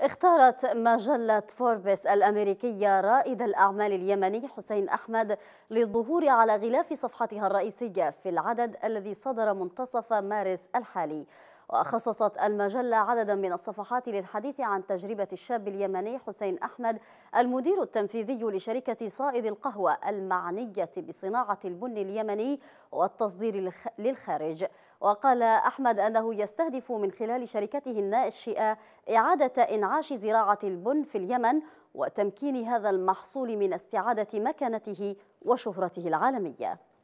اختارت مجلة فوربس الأمريكية رائد الأعمال اليمني حسين أحمد للظهور على غلاف صفحتها الرئيسية في العدد الذي صدر منتصف مارس الحالي وخصصت المجلة عددا من الصفحات للحديث عن تجربة الشاب اليمني حسين أحمد المدير التنفيذي لشركة صائد القهوة المعنية بصناعة البن اليمني والتصدير للخارج وقال أحمد أنه يستهدف من خلال شركته الناشئة إعادة إنعاش زراعة البن في اليمن وتمكين هذا المحصول من استعادة مكانته وشهرته العالمية